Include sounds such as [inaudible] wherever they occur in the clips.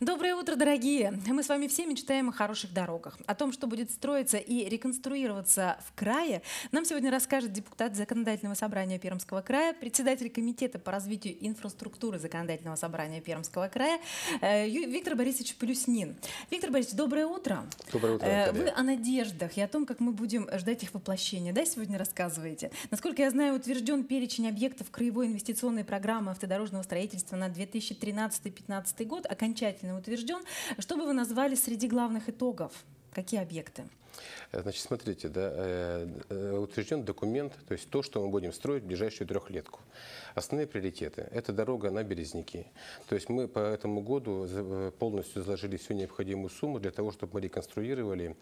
Доброе утро, дорогие! Мы с вами все мечтаем о хороших дорогах. О том, что будет строиться и реконструироваться в крае, нам сегодня расскажет депутат Законодательного собрания Пермского края, председатель Комитета по развитию инфраструктуры Законодательного собрания Пермского края э, Виктор Борисович Плюснин. Виктор Борисович, доброе утро! Доброе утро, э, Наталья. Вы о надеждах и о том, как мы будем ждать их воплощения, да, сегодня рассказываете? Насколько я знаю, утвержден перечень объектов краевой инвестиционной программы автодорожного строительства на 2013-2015 год окончательно окончательно утвержден, что бы вы назвали среди главных итогов Какие объекты? Э, значит, смотрите, да, э, э, утвержден документ, то есть то, что мы будем строить в ближайшую трехлетку. Основные приоритеты – это дорога на Березники. То есть мы по этому году полностью заложили всю необходимую сумму для того, чтобы мы реконструировали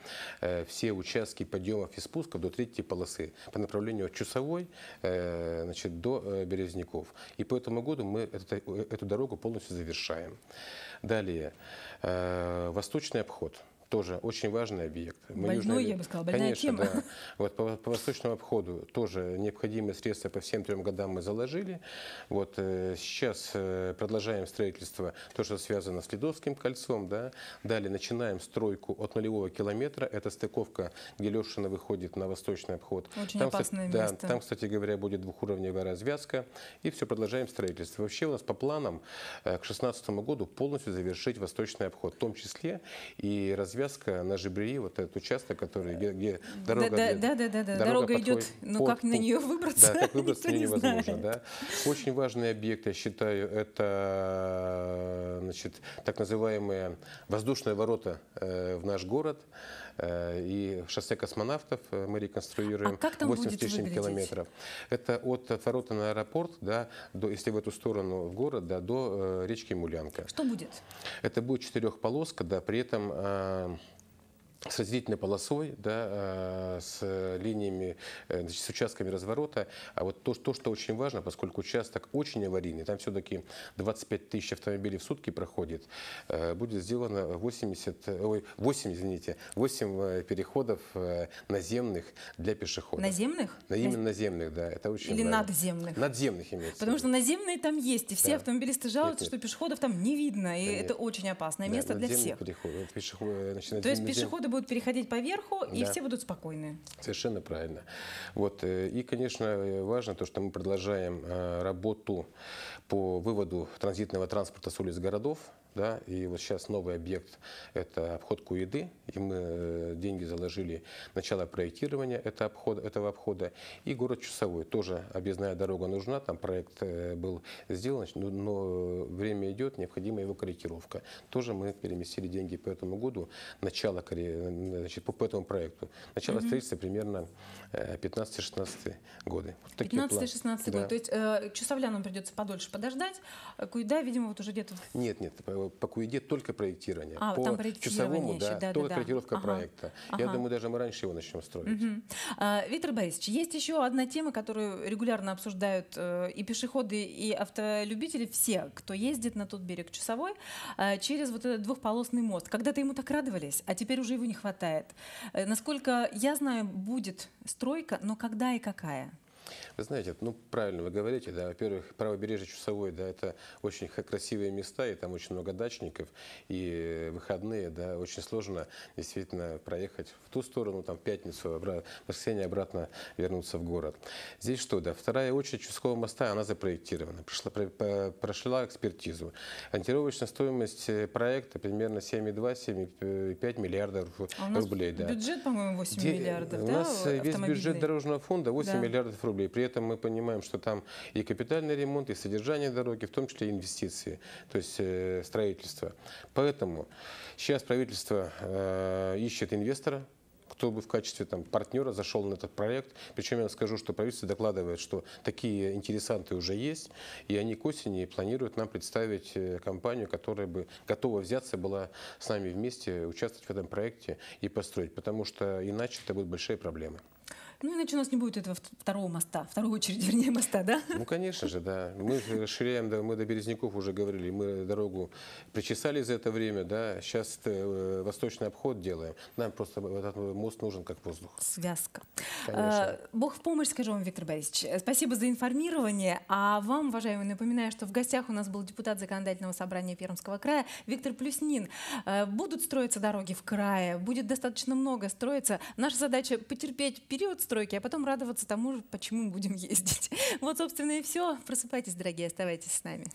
все участки подъемов и спусков до третьей полосы по направлению от Чусовой значит, до Березников. И по этому году мы эту дорогу полностью завершаем. Далее, восточный обход – тоже очень важный объект. Мы больной, Южной... я бы сказала, больная Конечно, тема. Да. Вот по, по восточному обходу тоже необходимые средства по всем трем годам мы заложили. Вот э, сейчас э, продолжаем строительство, то, что связано с Ледовским кольцом. Да. Далее начинаем стройку от нулевого километра. Это стыковка, где Лешина выходит на восточный обход. Очень там, опасное кстати, место. Да, там, кстати говоря, будет двухуровневая развязка. И все, продолжаем строительство. Вообще у нас по планам э, к 2016 году полностью завершить восточный обход, в том числе и развитие развязка на Жибри, вот этот участок, который, где, где дорога... Да, да, да, да, да, дорога, дорога идет, но ну под, как на нее выбраться, Да, как [laughs] выбраться никто невозможно, не знает. да. Очень важный объект, я считаю, это, значит, так называемые воздушные ворота э, в наш город э, и шоссе космонавтов э, мы реконструируем а как там 80 тысяч километров. Это от отворота на аэропорт, да, до, если в эту сторону в город, да, до э, речки Мулянка. Что будет? Это будет четырехполоска, да, при этом с разделительной полосой, да, э, с линиями, э, значит, с участками разворота. А вот то, то, что очень важно, поскольку участок очень аварийный, там все-таки 25 тысяч автомобилей в сутки проходит, э, будет сделано 80, ой, 8, извините, 8 переходов наземных для пешеходов. Наземных? Да, именно наземных, да. Это очень Или важно. надземных? Надземных имеется. Потому что наземные там есть, и все да. автомобилисты жалуются, нет, нет. что пешеходов там не видно, и да, это очень опасное да, место для всех. Переход, пешеход, значит, то есть пешеходы воды будут переходить по верху, да. и все будут спокойны. Совершенно правильно. Вот. Э, и, конечно, важно то, что мы продолжаем э, работу по выводу транзитного транспорта с улиц городов. Да, и вот сейчас новый объект – это обход Куеды. И мы э, деньги заложили начало проектирования это обход, этого обхода. И город Чусовой. Тоже объездная дорога нужна. Там проект был сделан, но время идет, необходима его корректировка. Тоже мы переместили деньги по этому году. Начало значит, по, по этому проекту. Начало угу. строительства примерно 15-16 э, годы. Вот 15-16 да. То есть э, Чусовлянам придется подольше подождать. Куида, видимо, вот уже где-то... Нет, нет, по, по Куиде только проектирование. А, по там проектирование Чусовому, еще, да, да, только да, корректировка ага. проекта. Ага. думаю, даже мы раньше его начнем строить. Угу. А, Виктор Борисович, есть еще одна тема, которую регулярно обсуждают э, и пешеходы, и автолюбители, все, кто ездит на тот берег Часовой, э, через вот этот двухполосный мост. Когда-то ему так радовались, а теперь уже его не хватает. Э, насколько я знаю, будет стройка, но когда и какая? Вы знаете, ну правильно вы говорите, да, во-первых, правобережье Чусовой, да, это очень красивые места, и там очень много дачников, и выходные, да, очень сложно действительно проехать в ту сторону, там, в пятницу, обратно, в воскресенье обратно вернуться в город. Здесь что, да, вторая очередь Чусового моста, она запроектирована, прошла, прошла экспертизу. Ориентировочная стоимость э, проекта примерно 7,2-7,5 миллиардов а у нас рублей. Да. Бюджет, по-моему, 8 Де- миллиардов, у да? У нас э, весь бюджет дорожного фонда 8 да. миллиардов рублей рублей. При этом мы понимаем, что там и капитальный ремонт, и содержание дороги, в том числе инвестиции, то есть э, строительство. Поэтому сейчас правительство э, ищет инвестора, кто бы в качестве там, партнера зашел на этот проект. Причем я скажу, что правительство докладывает, что такие интересанты уже есть, и они к осени планируют нам представить э, компанию, которая бы готова взяться была с нами вместе, участвовать в этом проекте и построить, потому что иначе это будут большие проблемы. Ну, иначе у нас не будет этого второго моста, второй очереди, [laughs] вернее, моста, да? Ну, конечно же, да. Мы расширяем, да, мы до Березняков уже говорили, мы дорогу причесали за это время, да, сейчас э, восточный обход делаем. Нам просто этот мост нужен как воздух. Связка. Конечно. Э, Бог в помощь, скажу вам, Виктор Борисович. Э, спасибо за информирование. А вам, уважаемые, напоминаю, что в гостях у нас был депутат Законодательного собрания Пермского края Виктор Плюснин. Э, будут строиться дороги в крае, будет достаточно много строиться. Наша задача потерпеть период стройки, а потом радоваться тому, почему будем ездить. [laughs] Вот, собственно, и все. Просыпайтесь, дорогие, оставайтесь с нами.